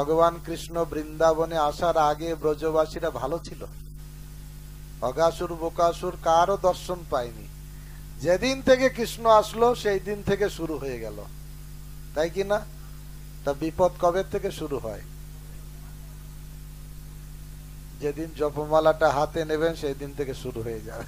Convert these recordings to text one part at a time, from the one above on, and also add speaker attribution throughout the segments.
Speaker 1: ভগবান কৃষ্ণ বৃন্দাবনে আসার আগে ব্রজবাসীরা ভালো ছিল অগাসুর বোকাসুর কারও দর্শন পায়নি যেদিন থেকে কৃষ্ণ আসলো সেই দিন থেকে শুরু হয়ে গেল তাই কি না তা বিপদ কবে থেকে শুরু হয় যেদিন জপমালাটা হাতে নেবেন সেই দিন থেকে শুরু হয়ে যাবে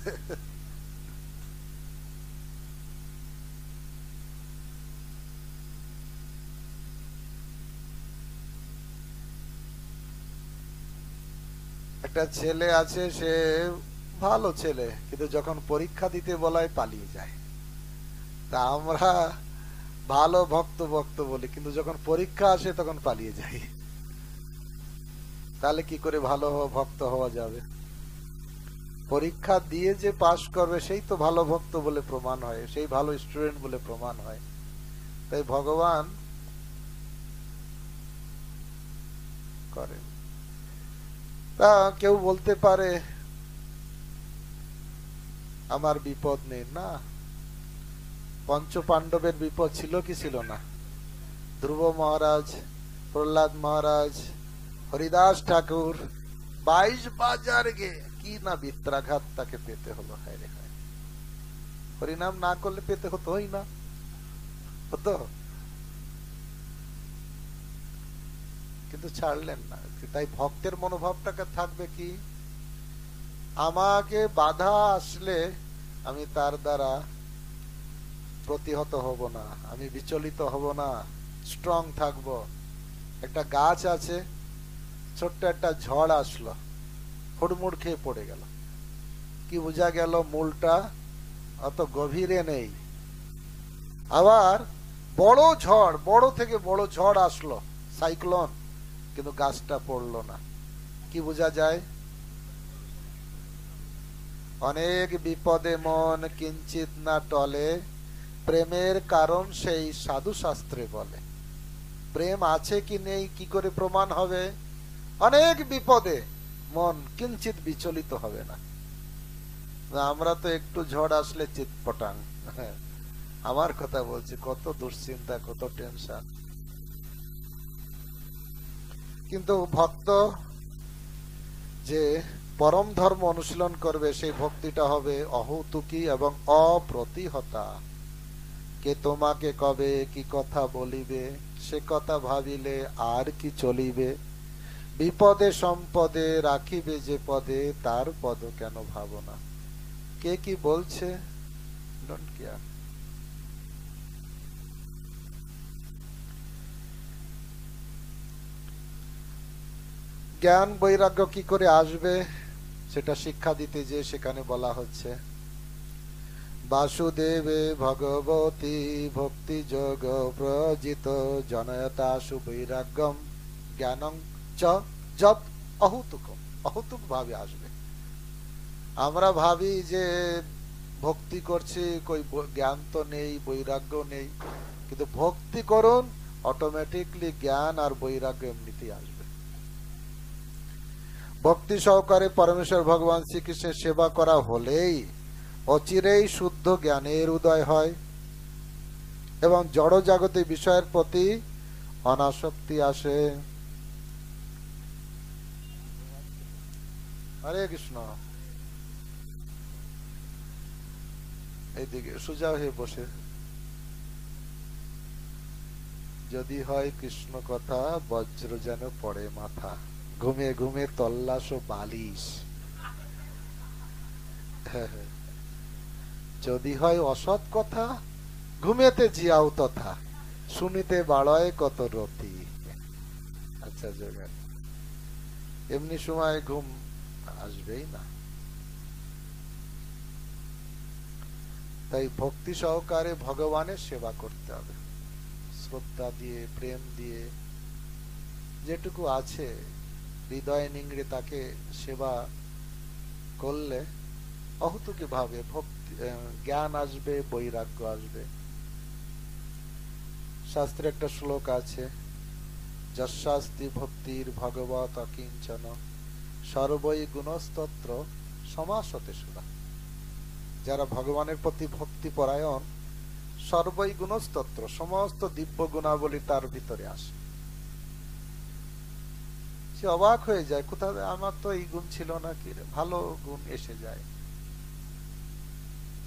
Speaker 1: একটা ছেলে আছে সে ভালো ছেলে কিন্তু যখন পরীক্ষা দিতে বলায় পালিয়ে যায় তা আমরা ভালো ভক্ত ভক্ত বলি কিন্তু যখন পরীক্ষা আসে তখন পালিয়ে যাই তাহলে কি করে ভালো ভক্ত হওয়া যাবে পরীক্ষা দিয়ে যে পাশ করবে সেই তো ভালো ভক্ত বলে প্রমাণ হয় সেই ভালো স্টুডেন্ট বলে প্রমাণ হয় তাই ভগবান করেন তা কেউ বলতে পারে আমার বিপদ নেই না পঞ্চ পাণ্ডবের বিপদ ছিল কি ছিল না ধ্রুব মহারাজ প্রহ্লাদ মহারাজ হরিদাস ঠাকুর বাইশ বাজার গে কি না বিত্রাঘাত তাকে পেতে হলো হায় রে হায় হরিনাম না করলে পেতে হতোই না হতো কিন্তু ছাড়লেন না তাই ভক্তের মনোভাবটাকে থাকবে কি আমাকে বাধা আসলে আমি তার দ্বারা প্রতিহত হব না আমি বিচলিত হব না স্ট্রং থাকব একটা গাছ আছে ছোট্ট একটা ঝড় আসলো হুড়মুড় খেয়ে পড়ে গেল কি বোঝা গেল মূলটা অত গভীরে নেই আবার বড় ঝড় বড় থেকে বড় ঝড় আসলো সাইক্লোন কিন্তু গাছটা পড়ল না কি বোঝা যায় অনেক বিপদে মন কিঞ্চিত না টলে প্রেমের কারণ সেই সাধু শাস্ত্রে বলে প্রেম আছে কি নেই কি করে প্রমাণ হবে অনেক বিপদে মন কিঞ্চিত বিচলিত হবে না আমরা তো একটু ঝড় আসলে চিৎপটাং হ্যাঁ, আমার কথা বলছি কত দুশ্চিন্তা কত টেনশন কিন্তু ভক্ত যে পরম ধর্ম অনুশীলন করবে সেই ভক্তিটা হবে অহতুকি এবং অপ্রতিহতা কে তোমাকে কবে কি কথা বলিবে সে কথা ভাবিলে আর কি চলিবে বিপদে সম্পদে রাখিবে যে পদে তার পদ কেন ভাবনা কে কি বলছে ডোন্ট কেয়ার জ্ঞান বৈরাগ্য কি করে আসবে সেটা শিক্ষা দিতে যে সেখানে বলা হচ্ছে বাসুদেবে ভগবতী ভক্তি যোগ প্রজিত জনয়তা সুবৈরাগ্যম জ্ঞানং অহুতুক জপ ভাবে আসবে আমরা ভাবি যে ভক্তি করছি কই জ্ঞান তো নেই বৈরাগ্য নেই কিন্তু ভক্তি করুন অটোমেটিকলি জ্ঞান আর বৈরাগ্য এমনিতেই আসবে ভক্তি সহকারে পরমেশ্বর ভগবান শ্রীকৃষ্ণের সেবা করা হলেই অচিরেই শুদ্ধ জ্ঞানের উদয় হয় এবং জড় জাগতি বিষয়ের প্রতি অনাসক্তি আসে হরে কৃষ্ণ এইদিকে সোজা হয়ে বসে যদি হয় কৃষ্ণ কথা বজ্র যেন পড়ে মাথা ঘুমে ঘুমে তল্লাশ ও বালিশ যদি হয় অসৎ কথা ঘুমেতে জিয়াও তথা শুনিতে বাড়ায় কত রতি আচ্ছা যোগান এমনি সময় ঘুম আসবেই না তাই ভক্তি সহকারে ভগবানের সেবা করতে হবে শ্রদ্ধা দিয়ে প্রেম দিয়ে যেটুকু আছে হৃদয় নিংড়ে তাকে সেবা করলে অহতুকি ভাবে ভক্তি জ্ঞান আসবে বৈরাগ্য আসবে শাস্ত্রে একটা শ্লোক আছে যশাস্তি ভক্তির ভগবত অকিঞ্চন সর্বই গুণস্তত্র সমাসতে সুরা যারা ভগবানের প্রতি ভক্তি পরায়ণ সর্বই গুণস্তত্র সমস্ত দিব্য গুণাবলী তার ভিতরে আসে সে অবাক হয়ে যায় কোথা আমার তো এই গুণ ছিল না কি ভালো গুণ এসে যায়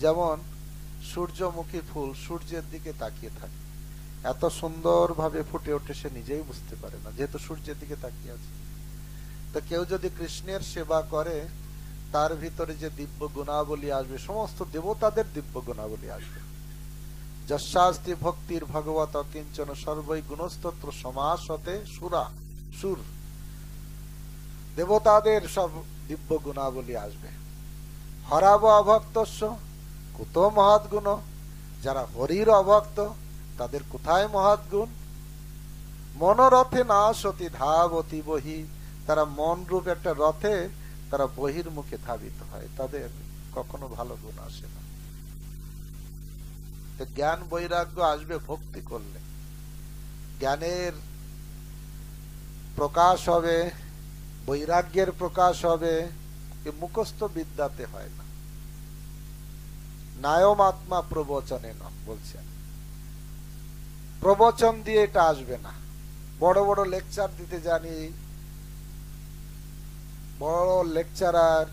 Speaker 1: যেমন সূর্যমুখী ফুল সূর্যের দিকে তাকিয়ে থাকে এত সুন্দরভাবে ফুটে ওঠে সে নিজেই বুঝতে পারে না যেহেতু সূর্যের দিকে তাকিয়ে আছে তো কেউ যদি কৃষ্ণের সেবা করে তার ভিতরে যে দিব্য গুণাবলী আসবে সমস্ত দেবতাদের দিব্য গুণাবলী আসবে যশাস্তি ভক্তির ভগবত কিঞ্চন সর্বই গুণস্তত্র সমাস হতে সুরা সুর দেবতাদের সব দিব্য গুণাবলী আসবে হরাব অভক্তস্য কুত মহৎ গুণ যারা হরির অভক্ত তাদের কোথায় মহৎ গুণ মনোরথে না সতী ধাবতী বহি তারা মন রূপ একটা রথে তারা বহির মুখে ধাবিত হয় তাদের কখনো ভালো গুণ আসে না জ্ঞান বৈরাগ্য আসবে ভক্তি করলে জ্ঞানের প্রকাশ হবে বৈরাগ্যের প্রকাশ হবে এ মুখস্থ বিদ্যাতে হয় না নায়ম আত্মা প্রবচনে ন বলছেন প্রবচন দিয়ে এটা আসবে না বড় বড় লেকচার দিতে জানি বড় লেকচারার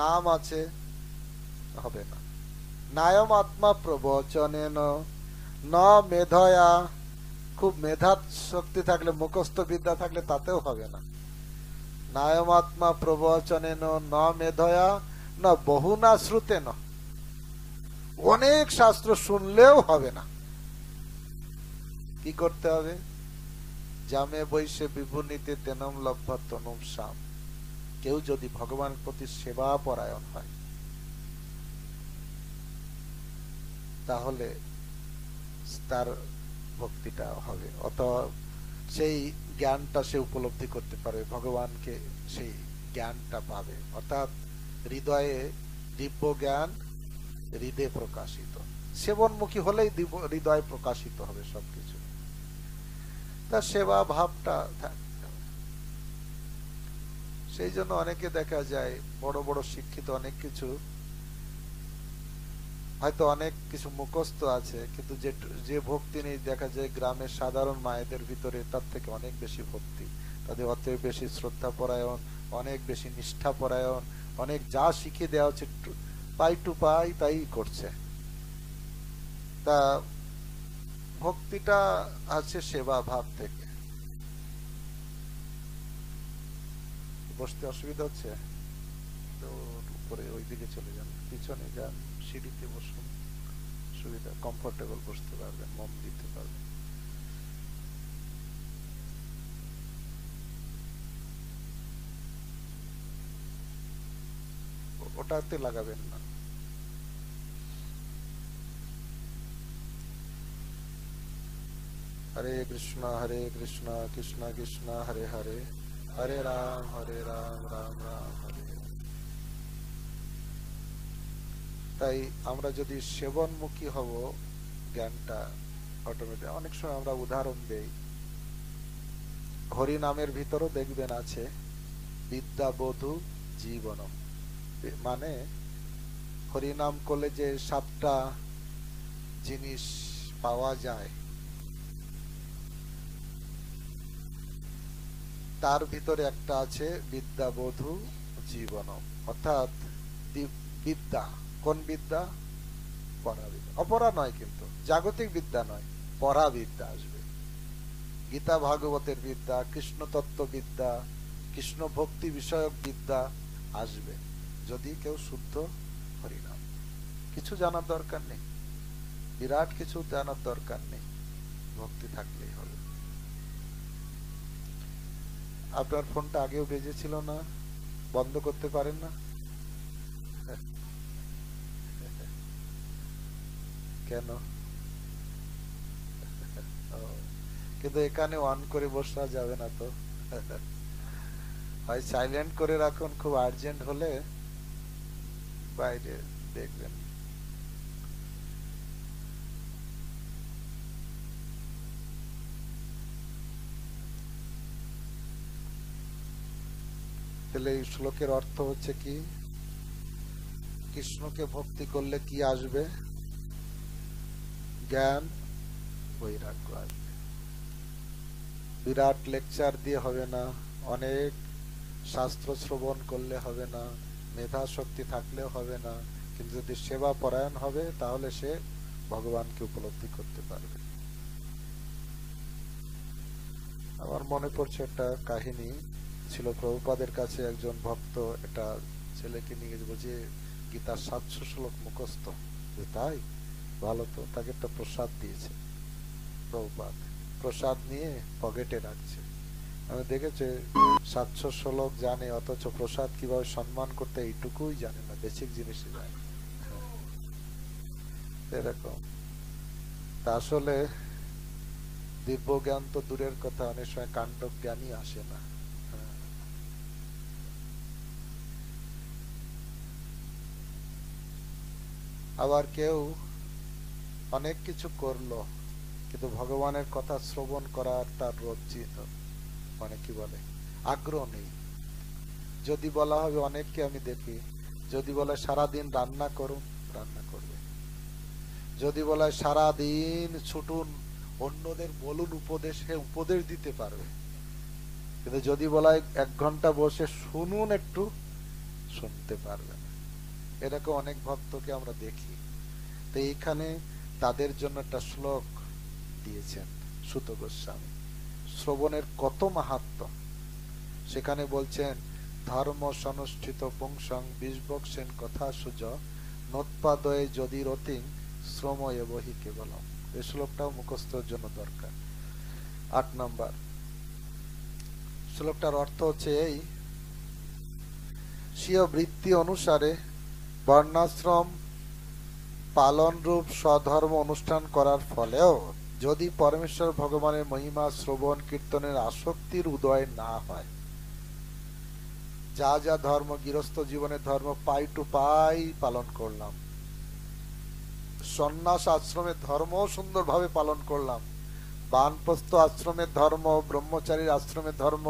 Speaker 1: নাম আছে হবে না নায়ম আত্মা প্রবচনে ন মেধয়া খুব মেধা শক্তি থাকলে মুখস্থ বিদ্যা থাকলে তাতেও হবে না নায়মাত্মা প্রবচনে ন মেধয়া না বহু না শ্রুতে ন অনেক শাস্ত্র শুনলেও হবে না কি করতে হবে জামে বৈশে বিভূনীতে তেনম লভ্য তনুম সাম কেউ যদি ভগবান প্রতি সেবা পরায়ণ হয় তাহলে তার ভক্তিটা হবে অত সেই জ্ঞানটা সে উপলব্ধি করতে পারবে ভগবানকে সেই জ্ঞানটা পাবে অর্থাৎ হৃদয়ে দিব্য জ্ঞান হৃদয়ে প্রকাশিত সেবনমুখী হলেই দিব হৃদয় প্রকাশিত হবে সবকিছু তার সেবা ভাবটা সেই জন্য অনেকে দেখা যায় বড় বড় শিক্ষিত অনেক কিছু হয়তো অনেক কিছু মুখস্থ আছে কিন্তু যে যে ভক্তি নেই দেখা যায় গ্রামের সাধারণ মায়েদের ভিতরে তার থেকে অনেক বেশি ভক্তি তাদের অতএব বেশি শ্রদ্ধা পরায়ণ অনেক বেশি নিষ্ঠা পরায়ণ অনেক যা শিখিয়ে দেওয়া হচ্ছে পাই টু পাই তাই করছে তা ভক্তিটা আছে সেবা ভাব থেকে বসতে অসুবিধা হচ্ছে তো উপরে ওই দিকে চলে যান পিছনে যান সিঁড়িতে বসুন সুবিধা কমফোর্টেবল বসতে পারবেন মন দিতে পারবেন ওটাতে লাগাবেন না হরে কৃষ্ণ হরে কৃষ্ণ কৃষ্ণ কৃষ্ণ হরে হরে হরে রাম হরে রাম রাম রাম হরে তাই আমরা যদি সেবনমুখী হব জ্ঞানটা অটোমেটিক অনেক সময় আমরা উদাহরণ দেই হরি নামের ভিতরও দেখবেন আছে বিদ্যা বধু জীবনম মানে হরিনাম করলে যে সাতটা জিনিস পাওয়া যায় তার ভিতরে একটা আছে বিদ্যা বধু জীবনম অর্থাৎ বিদ্যা কোন বিদ্যা পরাবিদ্যা অপরা নয় কিন্তু জাগতিক বিদ্যা নয় পরাবিদ্যা আসবে গীতা ভাগবতের বিদ্যা কৃষ্ণ তত্ত্ব বিদ্যা কৃষ্ণ ভক্তি বিষয়ক বিদ্যা আসবে যদি কেউ শুদ্ধ হরিনাম কিছু জানার দরকার নেই বিরাট কিছু জানার দরকার নেই ভক্তি থাকলেই হবে আপনার ফোনটা আগেও বেজেছিল না বন্ধ করতে পারেন না কেন কিন্তু এখানে অন করে বসা যাবে না তো হয় সাইলেন্ট করে রাখুন খুব আর্জেন্ট হলে বাইরে দেখবেন তাহলে এই শ্লোকের অর্থ হচ্ছে কি কৃষ্ণকে ভক্তি করলে কি আসবে জ্ঞান বৈরাগ্য আসবে বিরাট লেকচার দিয়ে হবে না অনেক শাস্ত্র শ্রবণ করলে হবে না মেধা শক্তি থাকলে হবে না কিন্তু যদি সেবা পরায়ণ হবে তাহলে সে ভগবানকে উপলব্ধি করতে পারবে আমার মনে পড়ছে একটা কাহিনী ছিল প্রভুপাদের কাছে একজন ভক্ত এটা ছেলেকে নিয়ে বলছে গীতার সাতশো শ্লোক মুখস্থ তাই ভালো তো তাকে একটা প্রসাদ দিয়েছে প্রভুপাত প্রসাদ নিয়ে পকেটে রাখছে আমি দেখেছি সাতশো শ্লোক জানে অথচ প্রসাদ কিভাবে সম্মান করতে এইটুকুই জানে না বেসিক জিনিসই জানে এরকম তা আসলে দিব্য জ্ঞান তো দূরের কথা অনেক সময় কাণ্ড জ্ঞানই আসে না হ্যাঁ। আবার কেউ অনেক কিছু করলো কিন্তু ভগবানের কথা শ্রবণ করার তার রোজি মানে কি বলে আগ্রহ নেই যদি বলা হবে অনেককে আমি দেখি যদি বলে সারাদিন রান্না করুন রান্না করবে যদি বলে সারাদিন ছুটুন অন্যদের বলুন উপদেশে উপদেশ দিতে পারবে কিন্তু যদি বলা এক ঘন্টা বসে শুনুন একটু শুনতে পারবে না এরকম অনেক ভক্তকে আমরা দেখি তো এইখানে তাদের জন্য একটা শ্লোক দিয়েছেন সুত গোস্বামী শ্রবণের কত মাহাত্ম সেখানে বলছেন ধর্ম সনুষ্ঠিত পুংসং বিষবক্সেন কথা সুজ নোৎপাদয়ে যদি রতিং শ্রম এবহি কেবল এই শ্লোকটাও মুখস্থর জন্য দরকার আট নম্বর শ্লোকটার অর্থ হচ্ছে এই সিয় বৃত্তি অনুসারে বর্ণাশ্রম পালনরূপ সধর্ম অনুষ্ঠান করার ফলেও যদি পরমেশ্বর ভগবানের মহিমা শ্রবণ কীর্তনের আসক্তির উদয় না হয় যা যা ধর্ম গৃহস্থ জীবনের ধর্ম পাই টু পাই পালন করলাম সন্ন্যাস আশ্রমের ধর্ম সুন্দরভাবে পালন করলাম বানপ্রস্থ আশ্রমের ধর্ম ব্রহ্মচারীর আশ্রমের ধর্ম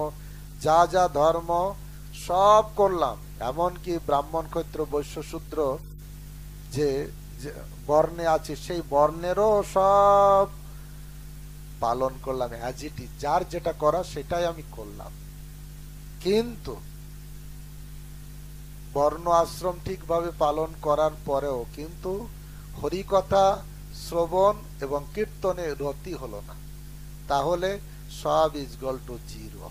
Speaker 1: যা যা ধর্ম সব করলাম এমনকি ব্রাহ্মণ ক্ষেত্র বৈশ্যশূদ্র যে বর্ণে আছে সেই বর্ণেরও সব পালন করলাম অ্যাজ ইট ইজ যার যেটা করা সেটাই আমি করলাম কিন্তু বর্ণ আশ্রম ঠিকভাবে পালন করার পরেও কিন্তু হরিকথা শ্রবণ এবং কীর্তনে রতি হলো না তাহলে সব ইজ গল টু জিরো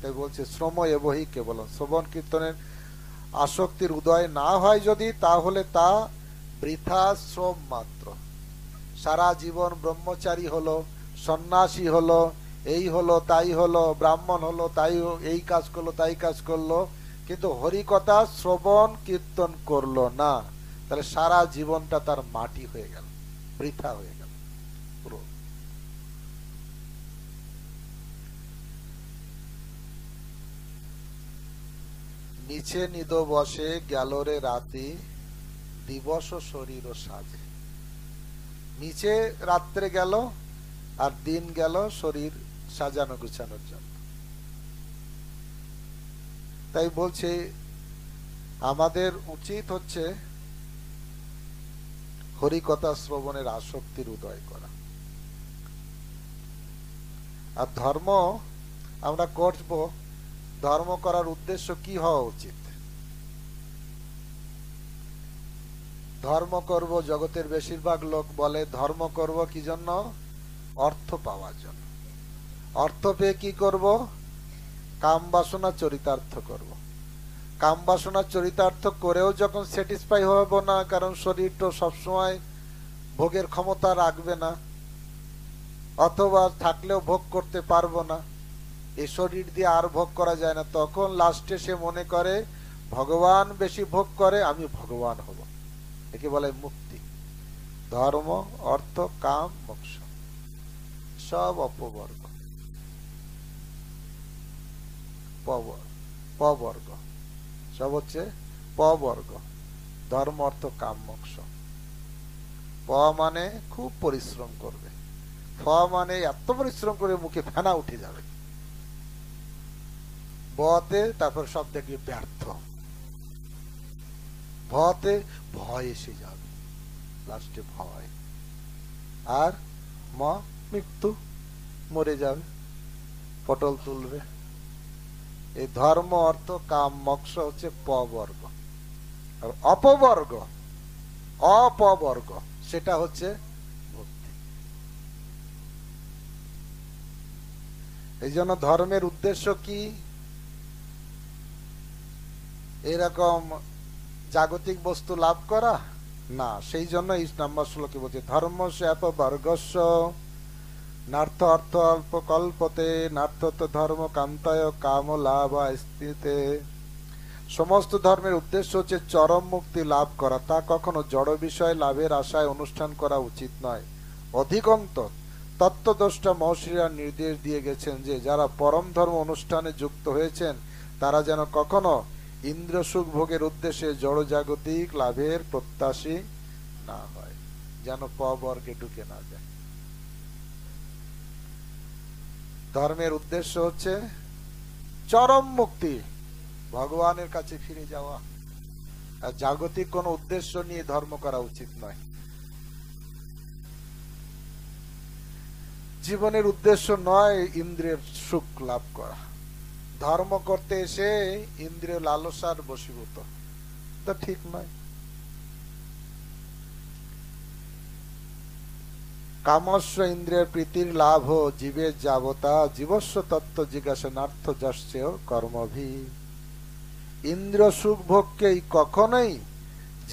Speaker 1: তাই বলছে শ্রম এবহি কেবল শ্রবণ কীর্তনের আসক্তির উদয় না হয় যদি তাহলে তা বৃথাশ্রম মাত্র সারা জীবন ব্রহ্মচারী হলো সন্ন্যাসী হলো এই হলো তাই হলো ব্রাহ্মণ হলো তাই এই কাজ করলো তাই কাজ করলো কিন্তু হরিকথা শ্রবণ কীর্তন করলো না তাহলে সারা জীবনটা তার মাটি হয়ে গেল বৃথা হয়ে গেল পুরো নিচে নিদ বসে গেল রে রাতি দিবস শরীর সাজে নিচে রাত্রে গেল আর দিন গেল শরীর সাজানো গুছানোর জন্য তাই বলছি আমাদের উচিত হচ্ছে হরিকথা শ্রবণের আসক্তির উদয় করা আর ধর্ম আমরা করব ধর্ম করার উদ্দেশ্য কি হওয়া উচিত ধর্ম করব জগতের বেশিরভাগ লোক বলে ধর্ম করব কি জন্য অর্থ পাওয়ার জন্য অর্থ পেয়ে কি করব কাম বাসনা চরিতার্থ করব কাম বাসনা চরিতার্থ করেও যখন স্যাটিসফাই হব না কারণ শরীর তো সবসময় ভোগের ক্ষমতা রাখবে না অথবা থাকলেও ভোগ করতে পারবো না এ শরীর দিয়ে আর ভোগ করা যায় না তখন লাস্টে সে মনে করে ভগবান বেশি ভোগ করে আমি ভগবান হব একে বলে মুক্তি ধর্ম অর্থ কাম মোক্ষ সব অপবর্গ পবর্গ সব হচ্ছে পবর্গ ধর্ম অর্থ কাম মোক্ষ প মানে খুব পরিশ্রম করবে ফ মানে এত পরিশ্রম করে মুখে ফেনা উঠে যাবে বতে তারপর সব দেখবে ব্যর্থ ভয়তে ভয় এসে যাবে লাস্টে ভয় আর মা মৃত্যু মরে যাবে পটল তুলবে এই ধর্ম অর্থ কাম মক্স হচ্ছে পবর্গ আর অপবর্গ অপবর্গ সেটা হচ্ছে ভক্তি এই জন্য ধর্মের উদ্দেশ্য কি এরকম জাগতিক বস্তু লাভ করা না সেই জন্য এই নাম্বার শ্লোকে বলছে ধর্ম শ্যাপ বর্গস্ব নার্থ অর্থ অল্প কল্পতে নার্থত ধর্ম কান্তায় কাম লাভ স্থিতে সমস্ত ধর্মের উদ্দেশ্য হচ্ছে চরম মুক্তি লাভ করা তা কখনো জড় বিষয় লাভের আশায় অনুষ্ঠান করা উচিত নয় অধিকন্ত তত্ত্বদ্রষ্টা মহর্ষিরা নির্দেশ দিয়ে গেছেন যে যারা পরম ধর্ম অনুষ্ঠানে যুক্ত হয়েছেন তারা যেন কখনো ইন্দ্র সুখ ভোগের উদ্দেশ্যে জড় জাগতিক লাভের প্রত্যাশী না হয় যেন কবর্গে ঢুকে না যায় ধর্মের উদ্দেশ্য হচ্ছে চরম মুক্তি ভগবানের কাছে ফিরে যাওয়া আর জাগতিক কোন উদ্দেশ্য নিয়ে ধর্ম করা উচিত নয় জীবনের উদ্দেশ্য নয় ইন্দ্রের সুখ লাভ করা ধর্ম করতে এসে ইন্দ্রিয় লালসার বসীভূত তা ঠিক নয় কামস্ব ইন্দ্রিয় প্রীতির লাভ জীবের যাবতা জীবস্ব তত্ত্ব জিজ্ঞাসনার্থ যশ্চেয় কর্মভি ইন্দ্র সুখ ভোগকেই কখনোই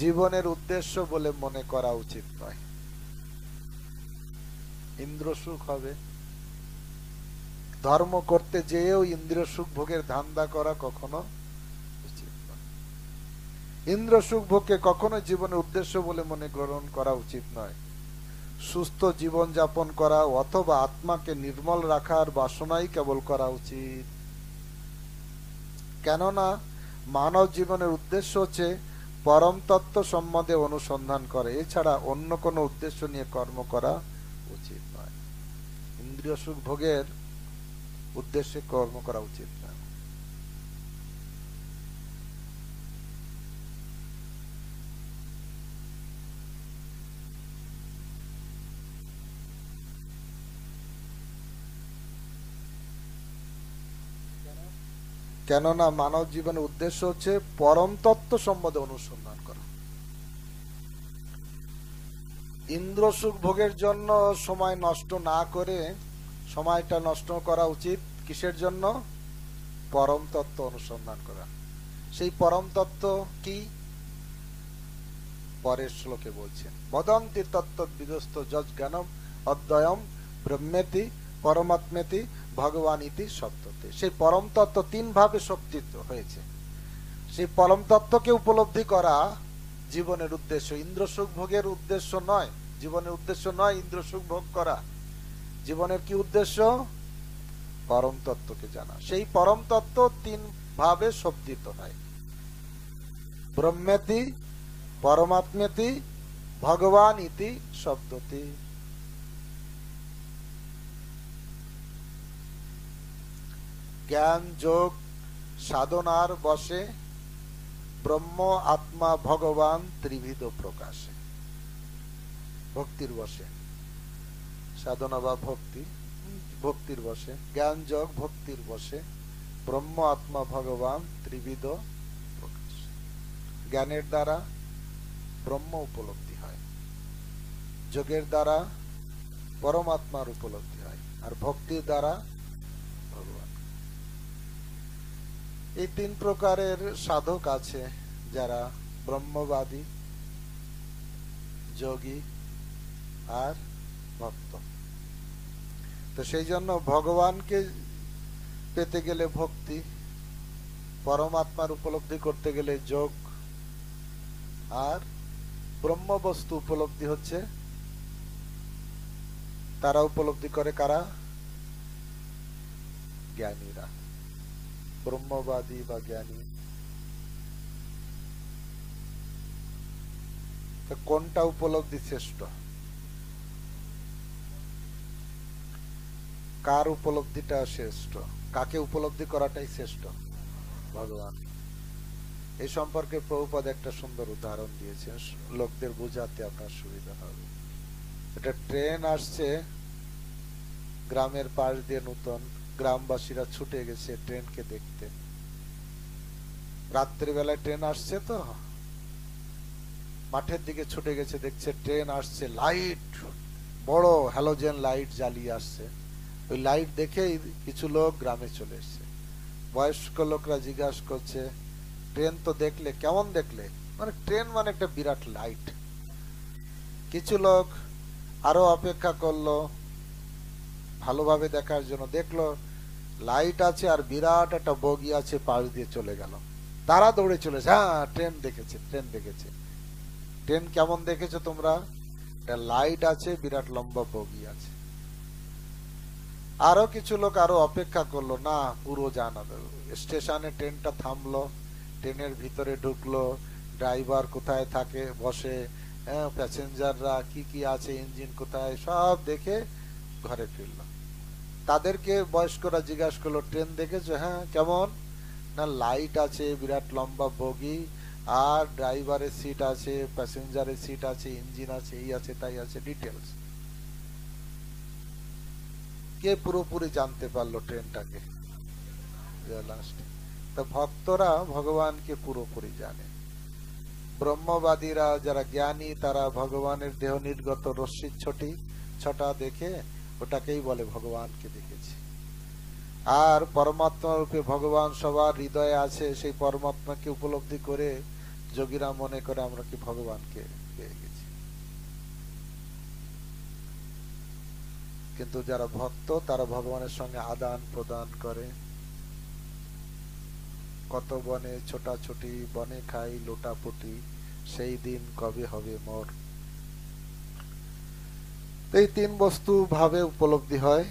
Speaker 1: জীবনের উদ্দেশ্য বলে মনে করা উচিত নয় ইন্দ্র সুখ হবে ধর্ম করতে যেয়েও ইন্দ্রিয় সুখ ভোগের ধান্দা করা কখনো উচিত নয় ইন্দ্র সুখ ভোগকে কখনো জীবনের উদ্দেশ্য বলে মনে গ্রহণ করা উচিত নয় সুস্থ জীবন যাপন করা অথবা আত্মাকে নির্মল রাখার বাসনাই কেবল করা উচিত কেননা মানব জীবনের উদ্দেশ্য হচ্ছে পরম তত্ত্ব সম্বন্ধে অনুসন্ধান করে এছাড়া অন্য কোনো উদ্দেশ্য নিয়ে কর্ম করা উচিত নয় ইন্দ্রিয় সুখ ভোগের উদ্দেশ্যে কর্ম করা উচিত না কেননা মানব জীবনের উদ্দেশ্য হচ্ছে পরম তত্ত্ব সম্বন্ধে অনুসন্ধান করা ইন্দ্র সুখ ভোগের জন্য সময় নষ্ট না করে সময়টা নষ্ট করা উচিত কিসের জন্য পরম তত্ত্ব অনুসন্ধান করা সেই পরম তত্ত্ব কি পরের শ্লোকে বলছেন বদন্তি তত্ত্ব বিদস্ত যজ জ্ঞানম অদ্বয়ম ব্রহ্মেতি পরমাত্মেতি ভগবান ইতি সত্যতে সেই পরম তত্ত্ব তিন ভাবে সজ্জিত হয়েছে সেই পরম তত্ত্বকে উপলব্ধি করা জীবনের উদ্দেশ্য ইন্দ্রসুখ ভোগের উদ্দেশ্য নয় জীবনের উদ্দেশ্য নয় ইন্দ্রসুখ ভোগ করা জীবনের কি উদ্দেশ্য পরম তত্ত্বকে জানা সেই পরম তত্ত্ব তিন ভাবে শব্দিত হয় ব্রহ্মেতি পরমাত্মেতি ভগবান ইতি শব্দটি জ্ঞান যোগ সাধনার বসে ব্রহ্ম আত্মা ভগবান ত্রিভিদ প্রকাশে ভক্তির বসে সাধনা বা ভক্তি ভক্তির বসে জ্ঞান যোগ ভক্তির বসে ব্রহ্ম আত্মা ভগবান ত্রিবিদ প্রকাশ জ্ঞানের দ্বারা ব্রহ্ম উপলব্ধি হয় যোগের দ্বারা পরমাত্মার উপলব্ধি হয় আর ভক্তির দ্বারা ভগবান এই তিন প্রকারের সাধক আছে যারা ব্রহ্মবাদী যোগী আর ভক্ত তো সেই জন্য ভগবানকে পেতে গেলে ভক্তি পরমাত্মার উপলব্ধি করতে গেলে যোগ আর বস্তু উপলব্ধি হচ্ছে তারা উপলব্ধি করে কারা জ্ঞানীরা ব্রহ্মবাদী বা জ্ঞানী কোনটা উপলব্ধি শ্রেষ্ঠ কার উপলব্ধিটা শ্রেষ্ঠ কাকে উপলব্ধি করাটাই শ্রেষ্ঠ ভগবান এই সম্পর্কে প্রভুপদ একটা সুন্দর উদাহরণ দিয়েছেন লোকদের বোঝাতে আপনার সুবিধা হবে এটা ট্রেন আসছে গ্রামের পাশ দিয়ে নতুন গ্রামবাসীরা ছুটে গেছে ট্রেনকে দেখতে রাত্রিবেলায় ট্রেন আসছে তো মাঠের দিকে ছুটে গেছে দেখছে ট্রেন আসছে লাইট বড় হ্যালোজেন লাইট জ্বালিয়ে আসছে ওই লাইট দেখে কিছু লোক গ্রামে চলে এসছে বয়স্ক লোকরা জিজ্ঞাসা করছে ট্রেন তো দেখলে কেমন দেখলে মানে ট্রেন মানে একটা বিরাট লাইট কিছু লোক আরো অপেক্ষা করলো ভালোভাবে দেখার জন্য দেখলো লাইট আছে আর বিরাট একটা বগি আছে পাশ দিয়ে চলে গেল তারা দৌড়ে চলেছে হ্যাঁ ট্রেন দেখেছে ট্রেন দেখেছে ট্রেন কেমন দেখেছো তোমরা লাইট আছে বিরাট লম্বা বগি আছে আরো কিছু লোক আরো অপেক্ষা করলো না পুরো জানাবে স্টেশনে ট্রেনটা থামলো ট্রেনের ভিতরে ঢুকলো ড্রাইভার কোথায় থাকে বসে হ্যাঁ প্যাসেঞ্জাররা কি কি আছে ইঞ্জিন কোথায় সব দেখে ঘরে ফিরল তাদেরকে বয়স্করা জিজ্ঞাসা করলো ট্রেন দেখেছো হ্যাঁ কেমন না লাইট আছে বিরাট লম্বা বগি আর ড্রাইভারের সিট আছে প্যাসেঞ্জারের সিট আছে ইঞ্জিন আছে এই আছে তাই আছে ডিটেলস কে পুরোপুরি জানতে পারলো ট্রেনটাকে ভক্তরা ভগবানকে পুরোপুরি জানে ব্রহ্মবাদীরা যারা জ্ঞানী তারা ভগবানের দেহ নির্গত রশ্মির ছটি ছটা দেখে ওটাকেই বলে ভগবানকে দেখেছি আর পরমাত্মা রূপে ভগবান সবার হৃদয়ে আছে সেই পরমাত্মাকে উপলব্ধি করে যোগীরা মনে করে আমরা কি ভগবানকে কিন্তু যারা ভক্ত তারা ভগবানের সঙ্গে আদান প্রদান করে কত বনে ছোটাছুটি বনে খাই লোটাপুটি সেই দিন কবে হবে মোর এই তিন বস্তু ভাবে উপলব্ধি হয়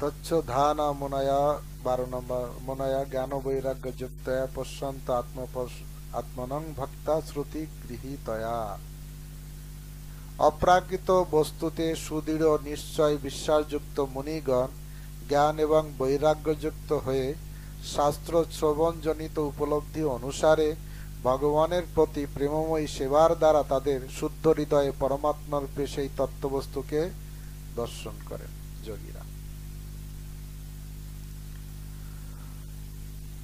Speaker 1: তচ্ছ ধানা মনায়া বারো নম্বর মোনায়া জ্ঞান বৈরাগ্য যুক্ত পশ্যান্ত আত্মনং ভক্তা শ্রুতি গৃহীতয়া অপ্রাকৃত বস্তুতে সুদৃঢ় নিশ্চয় বিশ্বাসযুক্ত মুনিগণ জ্ঞান এবং বৈরাগ্যযুক্ত হয়ে শাস্ত্র শ্রবণজনিত উপলব্ধি অনুসারে ভগবানের প্রতি প্রেমময়ী সেবার দ্বারা তাদের শুদ্ধ হৃদয়ে পরমাত্মারূপে সেই তত্ত্ববস্তুকে দর্শন করেন যোগীরা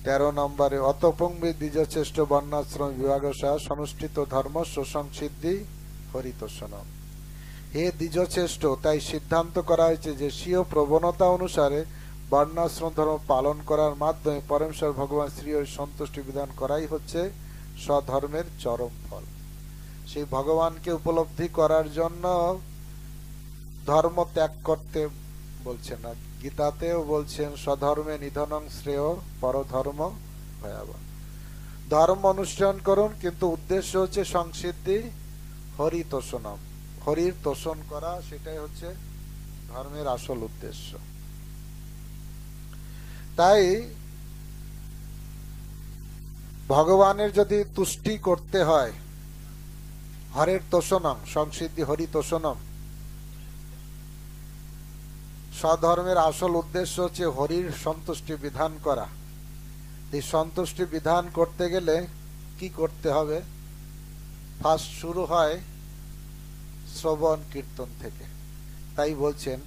Speaker 1: তেরো নম্বরে দ্বিজ দ্বিজশ্রেষ্ঠ বর্ণাশ্রম বিভাগসহ অনুষ্ঠিত ধর্ম শোষণ সিদ্ধি হরিতোষণ হে দ্বিজ শ্রেষ্ঠ তাই সিদ্ধান্ত করা হয়েছে যে স্বীয় প্রবণতা অনুসারে বর্ণাশ্রম ধর্ম পালন করার মাধ্যমে পরমেশ্বর ভগবান শ্রী সন্তুষ্টি বিধান করাই হচ্ছে স্বধর্মের চরম ফল সেই ভগবানকে উপলব্ধি করার জন্য ধর্ম ত্যাগ করতে বলছেন না গীতাতেও বলছেন স্বধর্মে নিধনং শ্রেয় পরধর্ম ভয়াবহ ধর্ম অনুষ্ঠান করুন কিন্তু উদ্দেশ্য হচ্ছে সংসিদ্ধি হরি তোষণম হরির তোষণ করা সেটাই হচ্ছে ধর্মের আসল উদ্দেশ্য তাই ভগবানের যদি তুষ্টি করতে হয় হরের তোষণম সংসিদ্ধি হরি তোষণম সধর্মের আসল উদ্দেশ্য হচ্ছে হরির সন্তুষ্টি বিধান করা এই সন্তুষ্টি বিধান করতে গেলে কি করতে হবে ফার্স্ট শুরু হয় শ্রবণ কীর্তন থেকে তাই বলছেন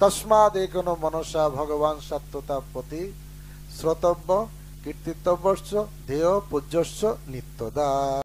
Speaker 1: তসমাদ এ কোনো মনসা ভগবান সত্যতা প্রতি শ্রোতব্য কীর্তিতব্যস্য ধেয় পূজ্যস্য নিত্যদা